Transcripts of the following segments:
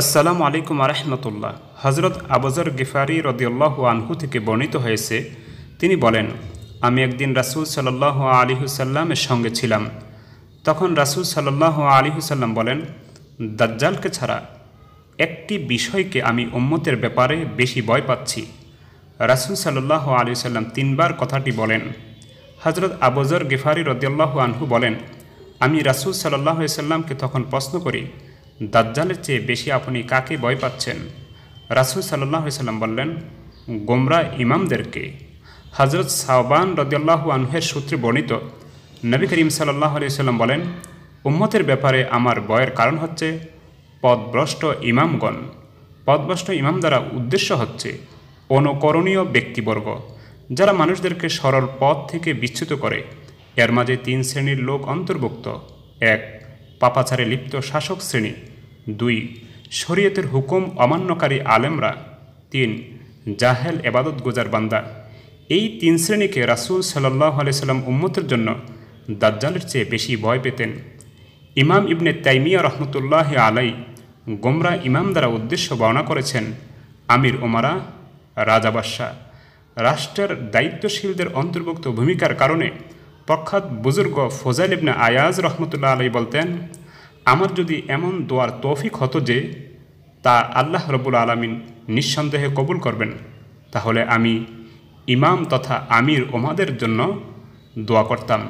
আসসালামু আলাইকুম আরহামতুল্লাহ হজরত আবজর গিফারি রদিউল্লাহ আনহু থেকে বর্ণিত হয়েছে তিনি বলেন আমি একদিন রাসুল সাল্লাহ আলিহুসাল্লামের সঙ্গে ছিলাম তখন রাসুল সাল্লাহ আলিহুসাল্লাম বলেন দাজ্জালকে ছাড়া একটি বিষয়কে আমি উম্মতের ব্যাপারে বেশি ভয় পাচ্ছি রাসুল সাল্লাহ আলিউসাল্লাম তিনবার কথাটি বলেন হজরত আবজর গেফারি রদিউল্লাহ আনহু বলেন আমি রাসুল সাল্লাহ সাল্লামকে তখন প্রশ্ন করি দাজ্জালের চেয়ে বেশি আপনি কাকে ভয় পাচ্ছেন রাসুল সাল্লাহ সাল্লাম বললেন গোমরা ইমামদেরকে হজরত সাহবান রদিয়াল্লাহু আনহের সূত্রে বর্ণিত নবী করিম সাল্লাহ সাল্লাম বলেন উম্মতের ব্যাপারে আমার বয়ের কারণ হচ্ছে পদভ্রষ্ট ইমামগণ পদভ্রষ্ট ইমাম দ্বারা উদ্দেশ্য হচ্ছে অনুকরণীয় ব্যক্তিবর্গ যারা মানুষদেরকে সরল পথ থেকে বিচ্যুত করে এর মাঝে তিন শ্রেণীর লোক অন্তর্ভুক্ত এক পাপাচারে লিপ্ত শাসক শ্রেণী দুই শরীয়তের হুকুম অমান্যকারী আলেমরা তিন জাহেল এবাদত গোজার বান্দা এই তিন শ্রেণীকে রাসুল সাল্লাহ আলিয়াল্লাম উম্মতের জন্য দাজ্জালের চেয়ে বেশি ভয় পেতেন ইমাম ইবনে তাইমিয়া রহমতুল্লাহ আলাই গোমরা ইমাম দ্বারা উদ্দেশ্য বর্ণনা করেছেন আমির ওমারা রাজাবাদশাহ রাষ্ট্রের দায়িত্বশীলদের অন্তর্ভুক্ত ভূমিকার কারণে প্রখ্যাত বুজুর্গ ফোজাইল ইবনে আয়াজ রহমতুল্লাহ আলী বলতেন আমার যদি এমন দোয়ার তৌফিক হতো যে তা আল্লাহ রবুল আলমিন নিঃসন্দেহে কবুল করবেন তাহলে আমি ইমাম তথা আমির ওমাদের জন্য দোয়া করতাম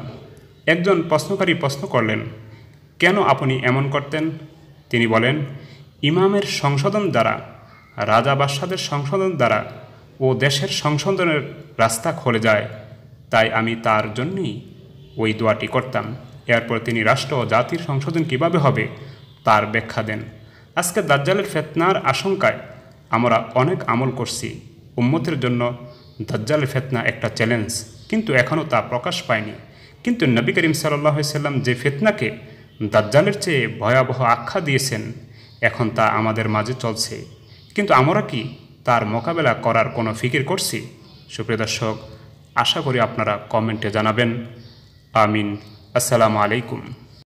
একজন প্রশ্নকারী প্রশ্ন করলেন কেন আপনি এমন করতেন তিনি বলেন ইমামের সংশোধন দ্বারা রাজা বাদশাদের সংশোধন দ্বারা ও দেশের সংশোধনের রাস্তা খোলে যায় তাই আমি তার জন্যই ওই দোয়াটি করতাম এরপর তিনি রাষ্ট্র ও জাতির সংশোধন কিভাবে হবে তার ব্যাখ্যা দেন আজকে দাজ্জালের ফেতনার আশঙ্কায় আমরা অনেক আমল করছি উম্মতের জন্য দাজ্জালের ফেতনা একটা চ্যালেঞ্জ কিন্তু এখনও তা প্রকাশ পায়নি কিন্তু নবী করিম সাল্লাহ সাল্লাম যে ফেতনাকে দাজ্জালের চেয়ে ভয়াবহ আখ্যা দিয়েছেন এখন তা আমাদের মাঝে চলছে কিন্তু আমরা কি তার মোকাবেলা করার কোনো ফিকির করছি সুপ্রিয় দর্শক আশা করি আপনারা কমেন্টে জানাবেন আমিন আসসালামু আলাইকুম